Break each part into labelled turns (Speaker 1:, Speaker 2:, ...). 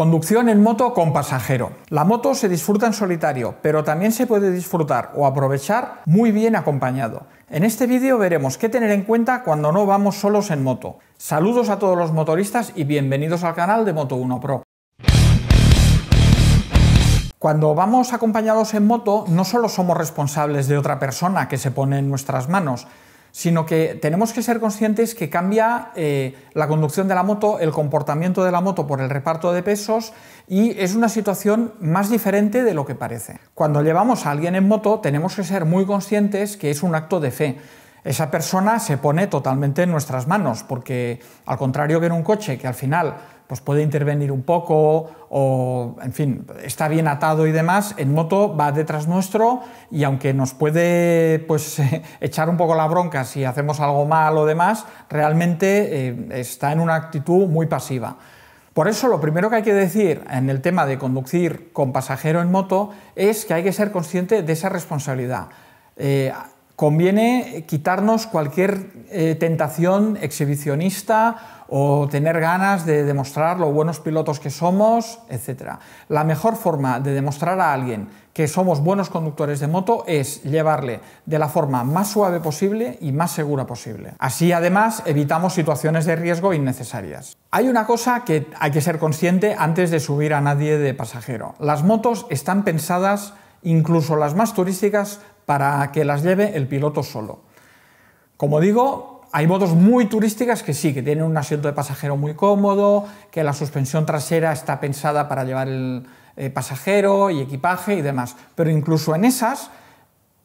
Speaker 1: Conducción en moto con pasajero. La moto se disfruta en solitario, pero también se puede disfrutar o aprovechar muy bien acompañado. En este vídeo veremos qué tener en cuenta cuando no vamos solos en moto. Saludos a todos los motoristas y bienvenidos al canal de Moto1 Pro. Cuando vamos acompañados en moto, no solo somos responsables de otra persona que se pone en nuestras manos, sino que tenemos que ser conscientes que cambia eh, la conducción de la moto, el comportamiento de la moto por el reparto de pesos y es una situación más diferente de lo que parece. Cuando llevamos a alguien en moto tenemos que ser muy conscientes que es un acto de fe esa persona se pone totalmente en nuestras manos, porque al contrario que en un coche, que al final pues puede intervenir un poco o, en fin, está bien atado y demás, en moto va detrás nuestro y aunque nos puede pues, echar un poco la bronca si hacemos algo mal o demás, realmente eh, está en una actitud muy pasiva. Por eso lo primero que hay que decir en el tema de conducir con pasajero en moto es que hay que ser consciente de esa responsabilidad. Eh, conviene quitarnos cualquier eh, tentación exhibicionista o tener ganas de demostrar lo buenos pilotos que somos, etc. La mejor forma de demostrar a alguien que somos buenos conductores de moto es llevarle de la forma más suave posible y más segura posible. Así además evitamos situaciones de riesgo innecesarias. Hay una cosa que hay que ser consciente antes de subir a nadie de pasajero. Las motos están pensadas incluso las más turísticas, para que las lleve el piloto solo. Como digo, hay motos muy turísticas que sí, que tienen un asiento de pasajero muy cómodo, que la suspensión trasera está pensada para llevar el eh, pasajero y equipaje y demás. Pero incluso en esas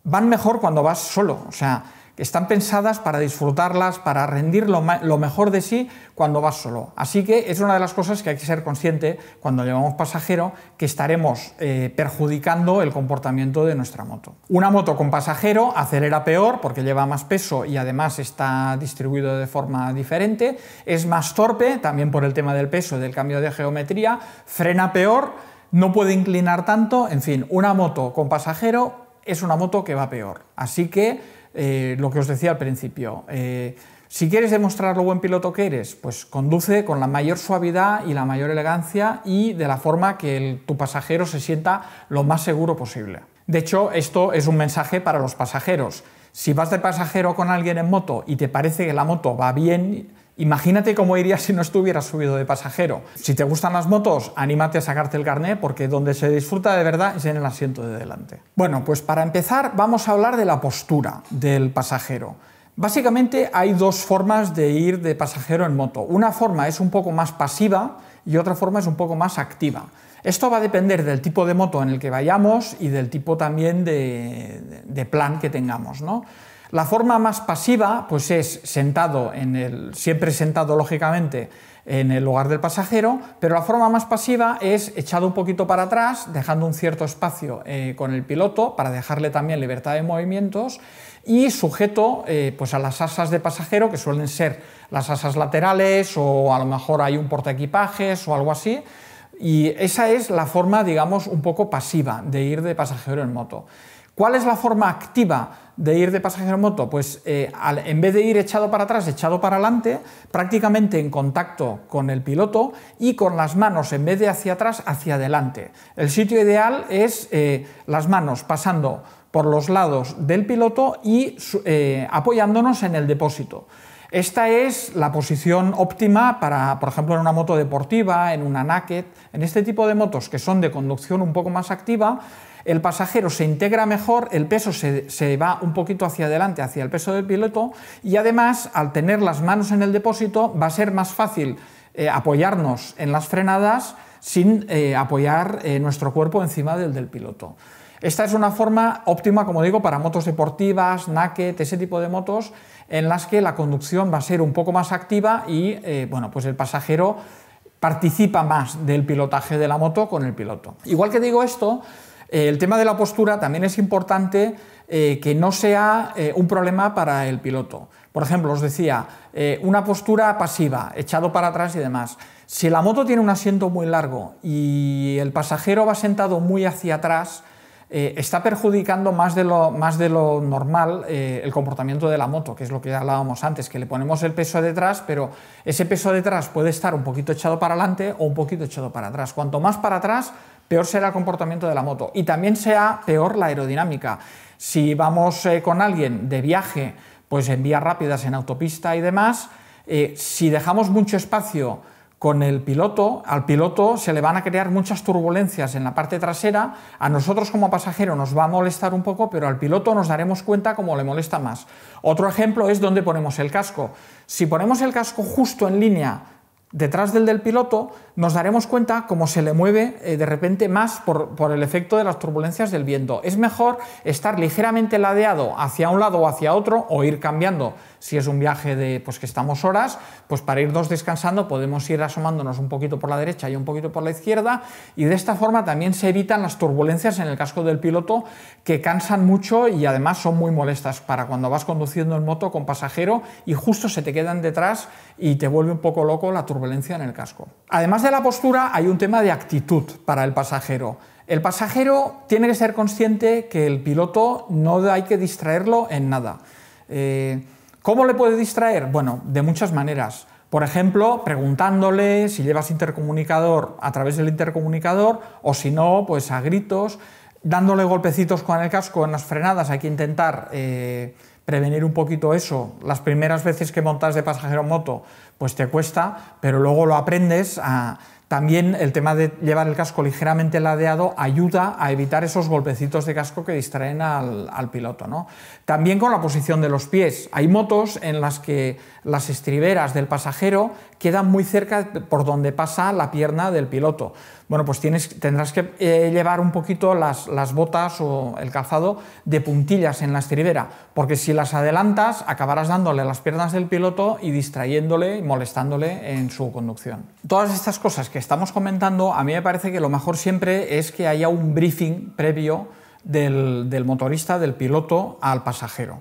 Speaker 1: van mejor cuando vas solo. O sea, están pensadas para disfrutarlas, para rendir lo, mejor de sí cuando vas solo. Así que es una de las cosas que hay que ser consciente cuando llevamos pasajero, que estaremos eh, perjudicando el comportamiento de nuestra moto. Una moto con pasajero acelera peor porque lleva más peso y además está distribuido de forma diferente, es más torpe, también por el tema del peso, del cambio de geometría, frena peor, no puede inclinar tanto, en fin, una moto con pasajero es una moto que va peor. Así que eh, lo que os decía al principio. Eh, si quieres demostrar lo buen piloto que eres, pues conduce con la mayor suavidad y la mayor elegancia y de la forma que tu pasajero se sienta lo más seguro posible. De hecho, esto es un mensaje para los pasajeros. Si vas de pasajero con alguien en moto y te parece que la moto va bien, Imagínate cómo irías si no estuvieras subido de pasajero. Si te gustan las motos, anímate a sacarte el carnet porque donde se disfruta de verdad es en el asiento de delante. Bueno, pues para empezar vamos a hablar de la postura del pasajero. Básicamente hay dos formas de ir de pasajero en moto. Una forma es un poco más pasiva y otra forma es un poco más activa. Esto va a depender del tipo de moto en el que vayamos y del tipo también de, de plan que tengamos. ¿no? La forma más pasiva pues es sentado en el siempre sentado lógicamente en el lugar del pasajero, pero la forma más pasiva es echado un poquito para atrás, dejando un cierto espacio eh, con el piloto para dejarle también libertad de movimientos y sujeto eh, pues a las asas de pasajero, que suelen ser las asas laterales o a lo mejor hay un equipajes o algo así. Y esa es la forma, digamos, un poco pasiva de ir de pasajero en moto. ¿Cuál es la forma activa de ir de pasajero en moto? Pues eh, en vez de ir echado para atrás, echado para adelante, prácticamente en contacto con el piloto y con las manos, en vez de hacia atrás, hacia adelante. El sitio ideal es eh, las manos pasando por los lados del piloto y eh, apoyándonos en el depósito. Esta es la posición óptima para, por ejemplo, en una moto deportiva, en una naked, en este tipo de motos que son de conducción un poco más activa, el pasajero se integra mejor, el peso se, va un poquito hacia adelante, hacia el peso del piloto, y además, al tener las manos en el depósito, va a ser más fácil eh, apoyarnos en las frenadas sin eh, apoyar eh, nuestro cuerpo encima del del piloto. Esta es una forma óptima, como digo, para motos deportivas, naked, ese tipo de motos, en las que la conducción va a ser un poco más activa y, bueno, pues el pasajero participa más del pilotaje de la moto con el piloto. Igual que digo esto, eh, el tema de la postura también es importante eh, que no sea eh, un problema para el piloto. Por ejemplo, os decía, una postura pasiva, echado para atrás y demás. Si la moto tiene un asiento muy largo y el pasajero va sentado muy hacia atrás, está perjudicando más de lo, más de lo normal el comportamiento de la moto, que es lo que ya hablábamos antes, que le ponemos el peso detrás, pero ese peso detrás puede estar un poquito echado para adelante o un poquito echado para atrás. Cuanto más para atrás, peor será el comportamiento de la moto y también sea peor la aerodinámica. Si vamos eh, con alguien de viaje, pues en vías rápidas, en autopista y demás, eh, si dejamos mucho espacio con el piloto, al piloto se le van a crear muchas turbulencias en la parte trasera, a nosotros como pasajero nos va a molestar un poco, pero al piloto nos daremos cuenta como le molesta más. Otro ejemplo es dónde ponemos el casco. Si ponemos el casco justo en línea detrás del del piloto, nos daremos cuenta cómo se le mueve eh, de repente más por, el efecto de las turbulencias del viento. Es mejor estar ligeramente ladeado hacia un lado o hacia otro o ir cambiando. Si es un viaje de pues que estamos horas, pues para ir dos descansando podemos ir asomándonos un poquito por la derecha y un poquito por la izquierda y de esta forma también se evitan las turbulencias en el casco del piloto que cansan mucho y además son muy molestas para cuando vas conduciendo en moto con pasajero y justo se te quedan detrás y te vuelve un poco loco la turbulencia en el casco. Además de la postura, hay un tema de actitud para el pasajero. El pasajero tiene que ser consciente que el piloto no hay que distraerlo en nada. Eh, ¿Cómo le puede distraer? Bueno, de muchas maneras. Por ejemplo, preguntándole si llevas intercomunicador a través del intercomunicador o si no, pues a gritos, dándole golpecitos con el casco en las frenadas, hay que intentar... Eh, prevenir un poquito eso. Las primeras veces que montas de pasajero en moto, pues te cuesta, pero luego lo aprendes a también el tema de llevar el casco ligeramente ladeado ayuda a evitar esos golpecitos de casco que distraen al, piloto. También con la posición de los pies. Hay motos en las que las estriberas del pasajero quedan muy cerca por donde pasa la pierna del piloto. Bueno, pues tienes, tendrás que eh, llevar un poquito las, las botas o el calzado de puntillas en la estribera, porque si las adelantas acabarás dándole las piernas del piloto y distrayéndole y molestándole en su conducción. Todas estas cosas que estamos comentando, a mí me parece que lo mejor siempre es que haya un briefing previo del, motorista, del piloto al pasajero.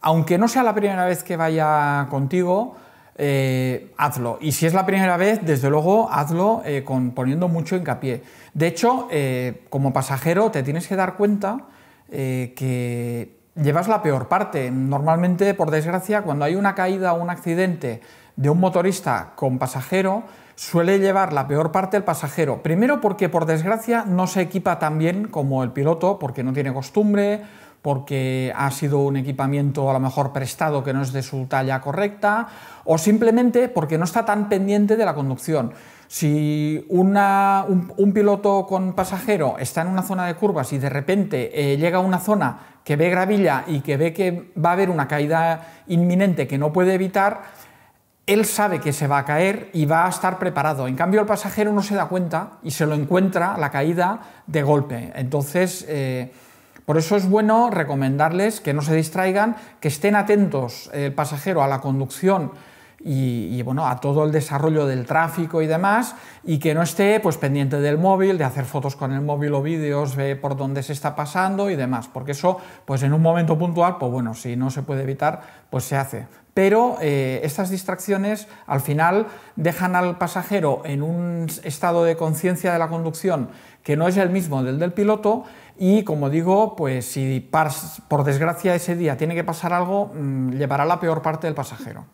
Speaker 1: Aunque no sea la primera vez que vaya contigo, eh, hazlo. Y si es la primera vez, desde luego, hazlo eh, poniendo mucho hincapié. De hecho, eh, como pasajero te tienes que dar cuenta que llevas la peor parte. Normalmente, por desgracia, cuando hay una caída o un accidente de un motorista con pasajero, suele llevar la peor parte el pasajero. Primero porque por desgracia no se equipa tan bien como el piloto, porque no tiene costumbre, porque ha sido un equipamiento a lo mejor prestado que no es de su talla correcta, o simplemente porque no está tan pendiente de la conducción. Si un, piloto con pasajero está en una zona de curvas y de repente eh, llega a una zona que ve gravilla y que ve que va a haber una caída inminente que no puede evitar, él sabe que se va a caer y va a estar preparado. En cambio, el pasajero no se da cuenta y se lo encuentra la caída de golpe. Entonces, eh, por eso es bueno recomendarles que no se distraigan, que estén atentos eh, el pasajero a la conducción y, bueno, a todo el desarrollo del tráfico y demás, y que no esté pues, pendiente del móvil, de hacer fotos con el móvil o vídeos ve por dónde se está pasando y demás, porque eso, pues en un momento puntual, pues bueno, si no se puede evitar, pues se hace. Pero eh, estas distracciones al final dejan al pasajero en un estado de conciencia de la conducción que no es el mismo del del piloto y como digo, pues si por desgracia ese día tiene que pasar algo, mm, llevará la peor parte del pasajero.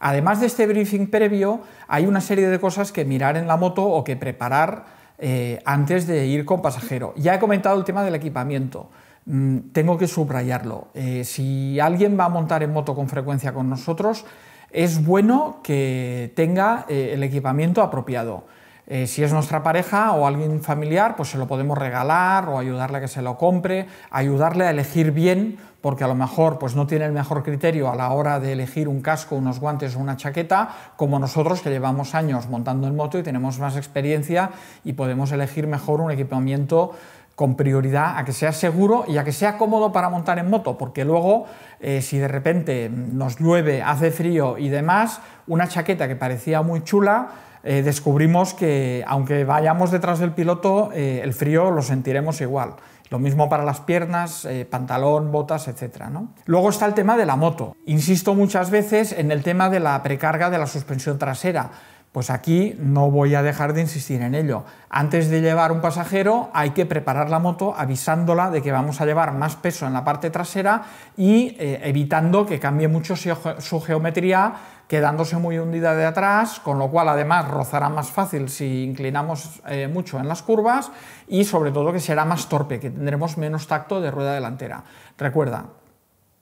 Speaker 1: Además de este briefing previo, hay una serie de cosas que mirar en la moto o que preparar eh, antes de ir con pasajero. Ya he comentado el tema del equipamiento. Mm, tengo que subrayarlo. Eh, si alguien va a montar en moto con frecuencia con nosotros, es bueno que tenga eh, el equipamiento apropiado. Eh, si es nuestra pareja o alguien familiar, pues se lo podemos regalar o ayudarle a que se lo compre, ayudarle a elegir bien, porque a lo mejor pues, no tiene el mejor criterio a la hora de elegir un casco, unos guantes o una chaqueta, como nosotros que llevamos años montando en moto y tenemos más experiencia y podemos elegir mejor un equipamiento con prioridad a que sea seguro y a que sea cómodo para montar en moto, porque luego eh, si de repente nos llueve, hace frío y demás, una chaqueta que parecía muy chula, eh, descubrimos que aunque vayamos detrás del piloto, eh, el frío lo sentiremos igual. Lo mismo para las piernas, eh, pantalón, botas, etc. Luego está el tema de la moto. Insisto muchas veces en el tema de la precarga de la suspensión trasera. Pues aquí no voy a dejar de insistir en ello. Antes de llevar un pasajero hay que preparar la moto avisándola de que vamos a llevar más peso en la parte trasera y eh, evitando que cambie mucho su geometría quedándose muy hundida de atrás, con lo cual además rozará más fácil si inclinamos eh, mucho en las curvas y sobre todo que será más torpe, que tendremos menos tacto de rueda delantera. Recuerda,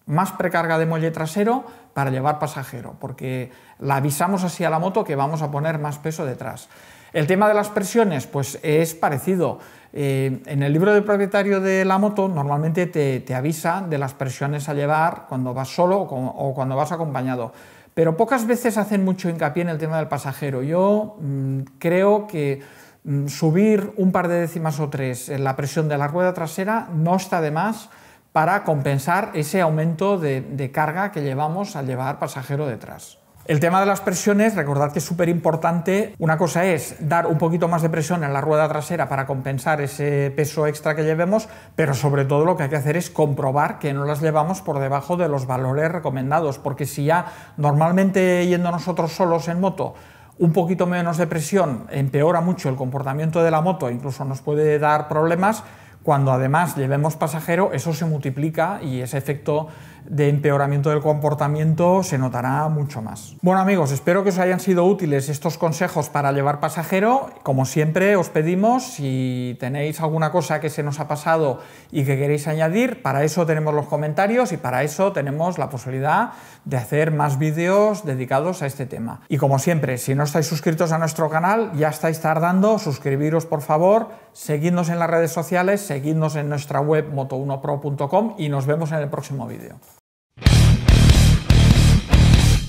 Speaker 1: más precarga de muelle trasero, para llevar pasajero, porque la avisamos así a la moto que vamos a poner más peso detrás. El tema de las presiones, pues es parecido. Eh, en el libro del propietario de la moto normalmente te, avisa de las presiones a llevar cuando vas solo o, cuando vas acompañado, pero pocas veces hacen mucho hincapié en el tema del pasajero. Yo mm, creo que mm, subir un par de décimas o tres en la presión de la rueda trasera no está de más para compensar ese aumento de, carga que llevamos al llevar pasajero detrás. El tema de las presiones, recordad que es súper importante. Una cosa es dar un poquito más de presión en la rueda trasera para compensar ese peso extra que llevemos, pero sobre todo lo que hay que hacer es comprobar que no las llevamos por debajo de los valores recomendados, porque si ya normalmente yendo nosotros solos en moto, un poquito menos de presión empeora mucho el comportamiento de la moto, incluso nos puede dar problemas, cuando además llevemos pasajero, eso se multiplica y ese efecto de empeoramiento del comportamiento se notará mucho más. Bueno amigos, espero que os hayan sido útiles estos consejos para llevar pasajero. Como siempre os pedimos, si tenéis alguna cosa que se nos ha pasado y que queréis añadir, para eso tenemos los comentarios y para eso tenemos la posibilidad de hacer más vídeos dedicados a este tema. Y como siempre, si no estáis suscritos a nuestro canal, ya estáis tardando, suscribiros por favor, seguidnos en las redes sociales, seguidnos en nuestra web moto1pro.com y nos vemos en el próximo vídeo.